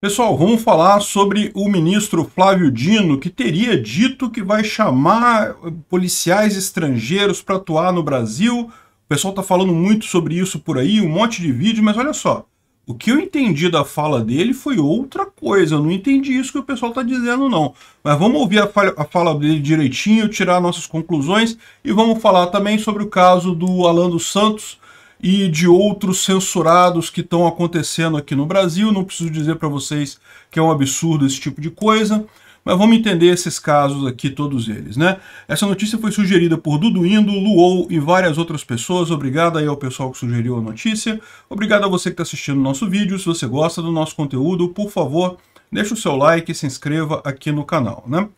Pessoal, vamos falar sobre o ministro Flávio Dino, que teria dito que vai chamar policiais estrangeiros para atuar no Brasil. O pessoal está falando muito sobre isso por aí, um monte de vídeo, mas olha só. O que eu entendi da fala dele foi outra coisa. Eu não entendi isso que o pessoal está dizendo, não. Mas vamos ouvir a, falha, a fala dele direitinho, tirar nossas conclusões e vamos falar também sobre o caso do Alan dos Santos, e de outros censurados que estão acontecendo aqui no Brasil. Não preciso dizer para vocês que é um absurdo esse tipo de coisa, mas vamos entender esses casos aqui, todos eles, né? Essa notícia foi sugerida por Dudu Indo, Luou e várias outras pessoas. Obrigado aí ao pessoal que sugeriu a notícia. Obrigado a você que está assistindo o nosso vídeo. Se você gosta do nosso conteúdo, por favor, deixe o seu like e se inscreva aqui no canal, né?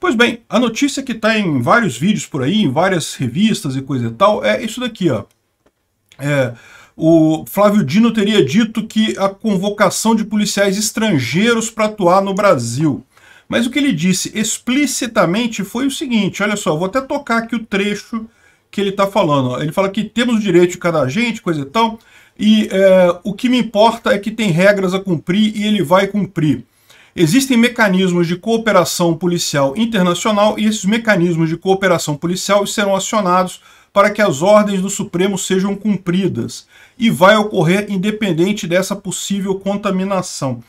Pois bem, a notícia que está em vários vídeos por aí, em várias revistas e coisa e tal, é isso daqui, ó. É, o Flávio Dino teria dito que a convocação de policiais estrangeiros para atuar no Brasil. Mas o que ele disse explicitamente foi o seguinte: olha só, vou até tocar aqui o trecho que ele está falando. Ele fala que temos o direito de cada agente, coisa e tal, e é, o que me importa é que tem regras a cumprir e ele vai cumprir. Existem mecanismos de cooperação policial internacional e esses mecanismos de cooperação policial serão acionados para que as ordens do Supremo sejam cumpridas e vai ocorrer independente dessa possível contaminação.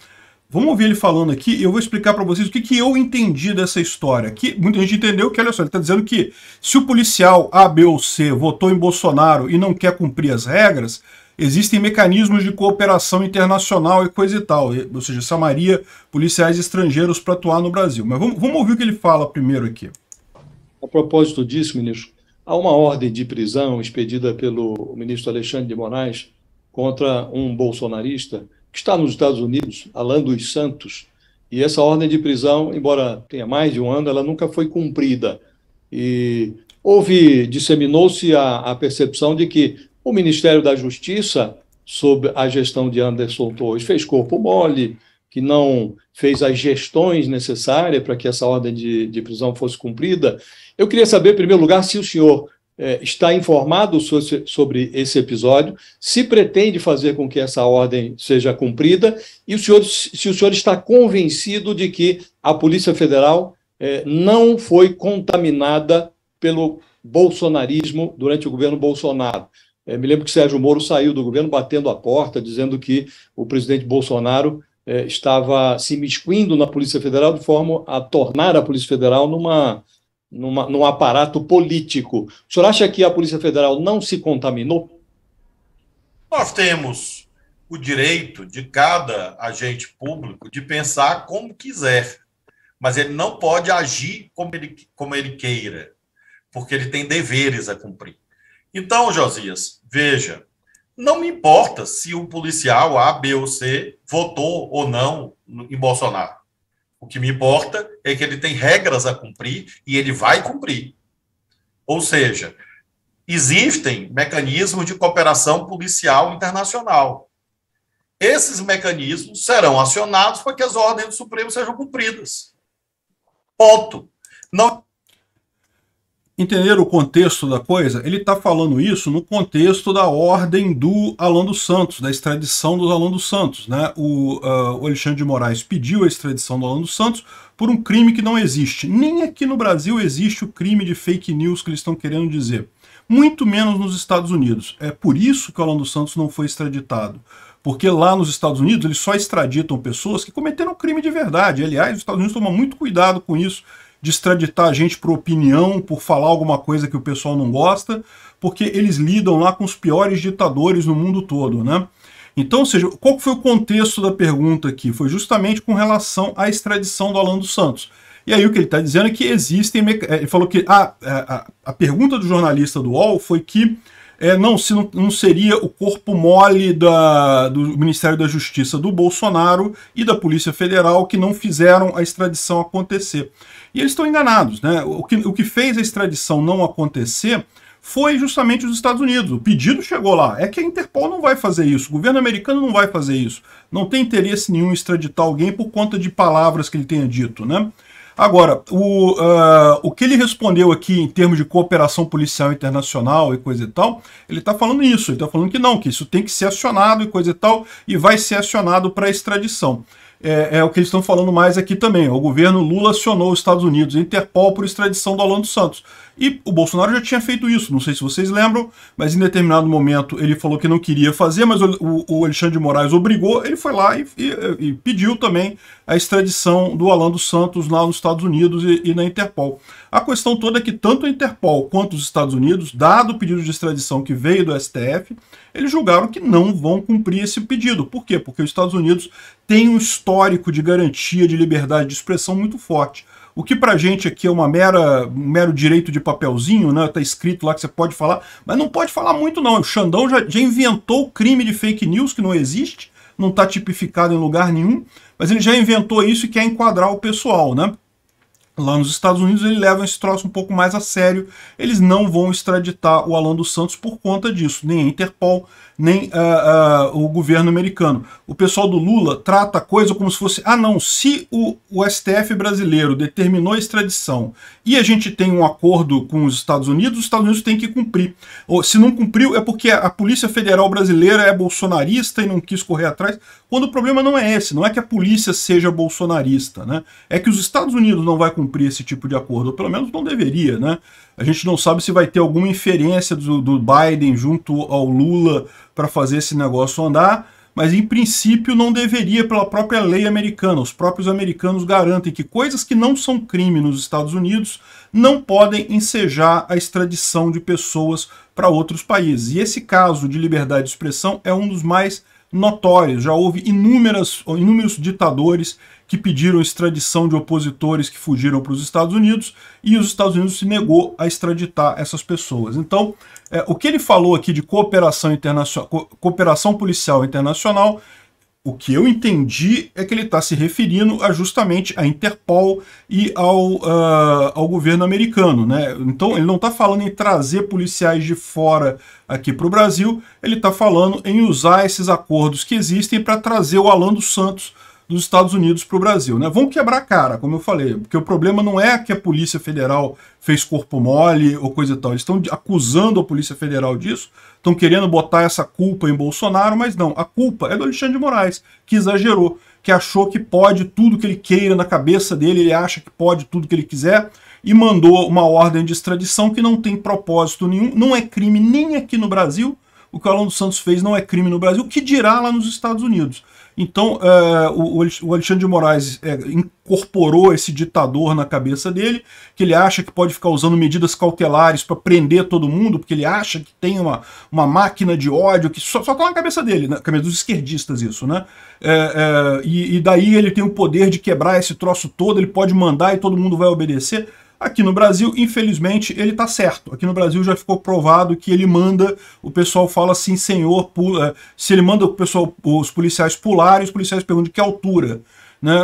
Vamos ouvir ele falando aqui, eu vou explicar para vocês o que, que eu entendi dessa história. Que muita gente entendeu que, olha só, ele está dizendo que se o policial A, B ou C votou em Bolsonaro e não quer cumprir as regras, existem mecanismos de cooperação internacional e coisa e tal. Ou seja, Samaria, policiais estrangeiros para atuar no Brasil. Mas vamos, vamos ouvir o que ele fala primeiro aqui. A propósito disso, ministro, Há uma ordem de prisão expedida pelo ministro Alexandre de Moraes contra um bolsonarista que está nos Estados Unidos, Alan dos Santos, e essa ordem de prisão, embora tenha mais de um ano, ela nunca foi cumprida. E houve, disseminou-se a, a percepção de que o Ministério da Justiça, sob a gestão de Anderson Torres, fez corpo mole, que não fez as gestões necessárias para que essa ordem de, de, prisão fosse cumprida. Eu queria saber, em primeiro lugar, se o senhor eh, está informado sobre, sobre esse episódio, se pretende fazer com que essa ordem seja cumprida e o senhor, se o senhor está convencido de que a Polícia Federal eh, não foi contaminada pelo bolsonarismo durante o governo Bolsonaro. Eh, me lembro que Sérgio Moro saiu do governo batendo a porta, dizendo que o presidente Bolsonaro eh, estava se miscuindo na Polícia Federal de forma a tornar a Polícia Federal numa, numa, num aparato político. O senhor acha que a Polícia Federal não se contaminou? Nós temos o direito de cada agente público de pensar como quiser, mas ele não pode agir como ele, como ele queira, porque ele tem deveres a cumprir. Então, Josias, veja, não me importa se o policial A, B ou C votou ou não em Bolsonaro. O que me importa é que ele tem regras a cumprir e ele vai cumprir. Ou seja, existem mecanismos de cooperação policial internacional. Esses mecanismos serão acionados para que as ordens do Supremo sejam cumpridas. Ponto. Não entender o contexto da coisa, ele está falando isso no contexto da ordem do Alan dos Santos, da extradição do Alan dos Santos. Né? O, uh, o Alexandre de Moraes pediu a extradição do Alan dos Santos por um crime que não existe. Nem aqui no Brasil existe o crime de fake news que eles estão querendo dizer. Muito menos nos Estados Unidos. É por isso que o Alan dos Santos não foi extraditado. Porque lá nos Estados Unidos eles só extraditam pessoas que cometeram um crime de verdade. Aliás, os Estados Unidos tomam muito cuidado com isso de extraditar a gente por opinião, por falar alguma coisa que o pessoal não gosta, porque eles lidam lá com os piores ditadores no mundo todo, né? Então, ou seja, qual foi o contexto da pergunta aqui? Foi justamente com relação à extradição do Alan dos Santos. E aí o que ele está dizendo é que existem... É, ele falou que a, ah, é, a, a pergunta do jornalista do UOL foi que é, não, se não, não, seria o corpo mole da, do Ministério da Justiça do Bolsonaro e da Polícia Federal que não fizeram a extradição acontecer. E eles estão enganados, né? O que, o que fez a extradição não acontecer foi justamente os Estados Unidos. O pedido chegou lá. É que a Interpol não vai fazer isso, o governo americano não vai fazer isso. Não tem interesse nenhum em extraditar alguém por conta de palavras que ele tenha dito, né? Agora, o, uh, o que ele respondeu aqui em termos de cooperação policial internacional e coisa e tal, ele está falando isso, ele está falando que não, que isso tem que ser acionado e coisa e tal, e vai ser acionado para extradição é, é o que eles estão falando mais aqui também. O governo Lula acionou os Estados Unidos, Interpol, por extradição do Alan dos Santos. E o Bolsonaro já tinha feito isso, não sei se vocês lembram, mas em determinado momento ele falou que não queria fazer, mas o, o Alexandre de Moraes obrigou, ele foi lá e, e, e, pediu também a extradição do Alan dos Santos lá nos Estados Unidos e, e, na Interpol. A questão toda é que tanto a Interpol quanto os Estados Unidos, dado o pedido de extradição que veio do STF, eles julgaram que não vão cumprir esse pedido. Por quê? Porque os Estados Unidos têm um histórico de garantia de liberdade de expressão muito forte. O que pra gente aqui é uma mera, um mero direito de papelzinho, né? Tá escrito lá que você pode falar, mas não pode falar muito não. O Xandão já, já inventou o crime de fake news que não existe, não tá tipificado em lugar nenhum, mas ele já inventou isso e quer enquadrar o pessoal, né? Lá nos Estados Unidos ele leva esse troço um pouco mais a sério. Eles não vão extraditar o Alan dos Santos por conta disso, nem a Interpol, nem uh, uh, o governo americano. O pessoal do Lula trata a coisa como se fosse: ah, não, se o, o STF brasileiro determinou a extradição e a gente tem um acordo com os Estados Unidos, os Estados Unidos têm que cumprir. Ou, se não cumpriu, é porque a Polícia Federal brasileira é bolsonarista e não quis correr atrás. Quando o problema não é esse, não é que a polícia seja bolsonarista, né? É que os Estados Unidos não vai cumprir esse tipo de acordo, ou pelo menos não deveria, né? A gente não sabe se vai ter alguma inferência do, do Biden junto ao Lula para fazer esse negócio andar, mas em princípio não deveria pela própria lei americana. Os próprios americanos garantem que coisas que não são crime nos Estados Unidos não podem ensejar a extradição de pessoas para outros países. E esse caso de liberdade de expressão é um dos mais notórios. Já houve inúmeras, inúmeros ditadores que pediram extradição de opositores que fugiram para os Estados Unidos e os Estados Unidos se negou a extraditar essas pessoas. Então, é, o que ele falou aqui de cooperação, internacional, co cooperação policial internacional, o que eu entendi é que ele está se referindo a justamente à Interpol e ao, uh, ao governo americano. Né? Então, ele não está falando em trazer policiais de fora aqui para o Brasil, ele está falando em usar esses acordos que existem para trazer o Alan dos Santos dos Estados Unidos para o Brasil. Né? Vão quebrar a cara, como eu falei, porque o problema não é que a Polícia Federal fez corpo mole ou coisa e tal. Eles estão acusando a Polícia Federal disso, estão querendo botar essa culpa em Bolsonaro, mas não. A culpa é do Alexandre de Moraes, que exagerou, que achou que pode tudo que ele queira na cabeça dele, ele acha que pode tudo que ele quiser e mandou uma ordem de extradição que não tem propósito nenhum, não é crime nem aqui no Brasil. O que o Alan dos Santos fez não é crime no Brasil, O que dirá lá nos Estados Unidos. Então, eh, o, o, Alexandre de Moraes é, incorporou esse ditador na cabeça dele, que ele acha que pode ficar usando medidas cautelares para prender todo mundo, porque ele acha que tem uma, uma máquina de ódio que só, está na cabeça dele, na cabeça dos esquerdistas isso, né? É, é, e, e daí ele tem o poder de quebrar esse troço todo, ele pode mandar e todo mundo vai obedecer. Aqui no Brasil, infelizmente, ele está certo. Aqui no Brasil já ficou provado que ele manda, o pessoal fala assim, senhor, pula. Se ele manda o pessoal, os policiais pularem, os policiais perguntam de que altura. Né?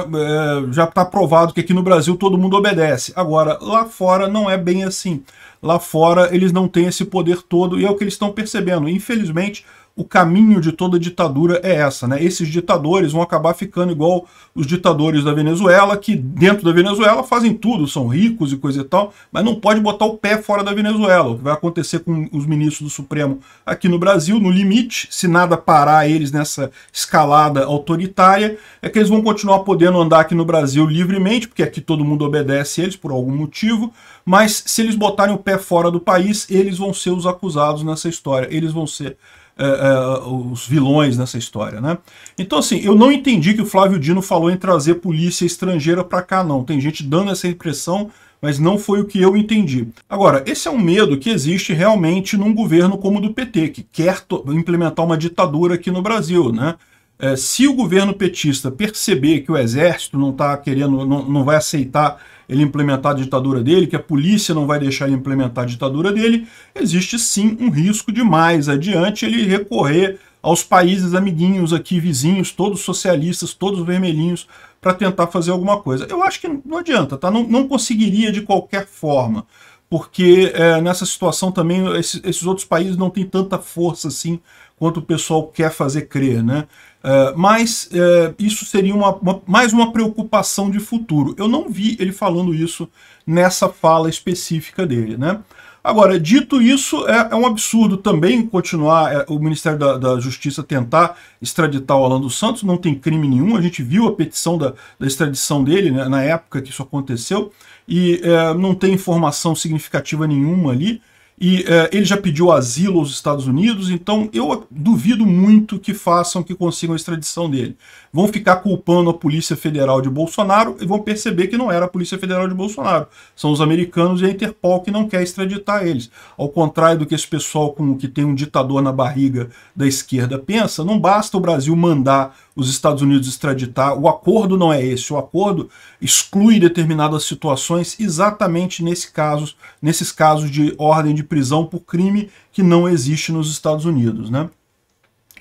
É, já está provado que aqui no Brasil todo mundo obedece. Agora, lá fora não é bem assim. Lá fora eles não têm esse poder todo e é o que eles estão percebendo. Infelizmente, o caminho de toda ditadura é essa, né? Esses ditadores vão acabar ficando igual os ditadores da Venezuela, que dentro da Venezuela fazem tudo, são ricos e coisa e tal, mas não pode botar o pé fora da Venezuela. O que vai acontecer com os ministros do Supremo aqui no Brasil, no limite, se nada parar eles nessa escalada autoritária, é que eles vão continuar podendo andar aqui no Brasil livremente, porque aqui todo mundo obedece eles por algum motivo, mas se eles botarem o pé fora do país, eles vão ser os acusados nessa história. Eles vão ser é, é, os vilões nessa história, né? Então, assim, eu não entendi que o Flávio Dino falou em trazer polícia estrangeira para cá, não. Tem gente dando essa impressão, mas não foi o que eu entendi. Agora, esse é um medo que existe realmente num governo como o do PT, que quer implementar uma ditadura aqui no Brasil, né? É, se o governo petista perceber que o exército não está querendo, não, não vai aceitar ele implementar a ditadura dele, que a polícia não vai deixar ele implementar a ditadura dele, existe sim um risco de mais adiante ele recorrer aos países amiguinhos aqui, vizinhos, todos socialistas, todos vermelhinhos, para tentar fazer alguma coisa. Eu acho que não adianta, tá? não, não conseguiria de qualquer forma porque é, nessa situação também esses, esses, outros países não têm tanta força assim quanto o pessoal quer fazer crer, né? Uh, mas uh, isso seria uma, uma, mais uma preocupação de futuro. Eu não vi ele falando isso nessa fala específica dele, né? Agora, dito isso, é, é um absurdo também continuar é, o Ministério da, da, Justiça tentar extraditar o Alan dos Santos, não tem crime nenhum, a gente viu a petição da, da extradição dele né, na época que isso aconteceu, e é, não tem informação significativa nenhuma ali, e uh, ele já pediu asilo aos Estados Unidos, então eu duvido muito que façam, que consigam a extradição dele. Vão ficar culpando a Polícia Federal de Bolsonaro e vão perceber que não era a Polícia Federal de Bolsonaro. São os americanos e a Interpol que não quer extraditar eles. Ao contrário do que esse pessoal com que tem um ditador na barriga da esquerda pensa, não basta o Brasil mandar os Estados Unidos extraditar. O acordo não é esse, o acordo exclui determinadas situações exatamente nesse caso, nesses casos de ordem de prisão por crime que não existe nos Estados Unidos. Né?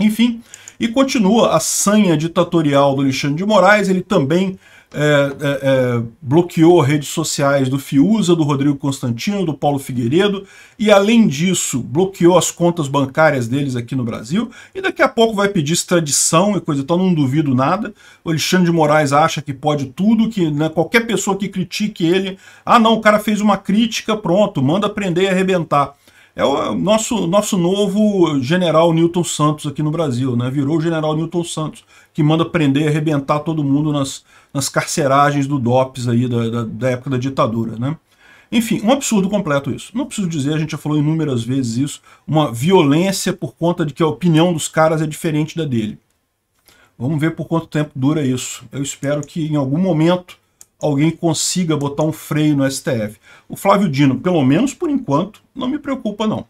Enfim, e continua a sanha ditatorial do Alexandre de Moraes, ele também é, é, é, bloqueou redes sociais do Fiuza, do Rodrigo Constantino, do Paulo Figueiredo, e além disso, bloqueou as contas bancárias deles aqui no Brasil, e daqui a pouco vai pedir extradição e coisa e tal, não duvido nada. O Alexandre de Moraes acha que pode tudo, que né, qualquer pessoa que critique ele, ah não, o cara fez uma crítica, pronto, manda prender e arrebentar. É, é o nosso, nosso novo general Newton Santos aqui no Brasil, né? Virou o general Newton Santos, que manda prender e arrebentar todo mundo nas, nas carceragens do DOPS aí da, da, da época da ditadura, né? Enfim, um absurdo completo isso. Não preciso dizer, a gente já falou inúmeras vezes isso, uma violência por conta de que a opinião dos caras é diferente da dele. Vamos ver por quanto tempo dura isso. Eu espero que em algum momento alguém consiga botar um freio no STF. O Flávio Dino, pelo menos por enquanto, não me preocupa não.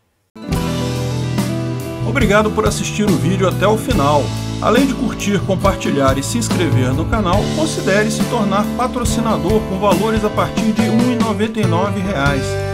Obrigado por assistir o vídeo até o final. Além de curtir, compartilhar e se inscrever no canal, considere se tornar patrocinador com valores a partir de R$ 1,99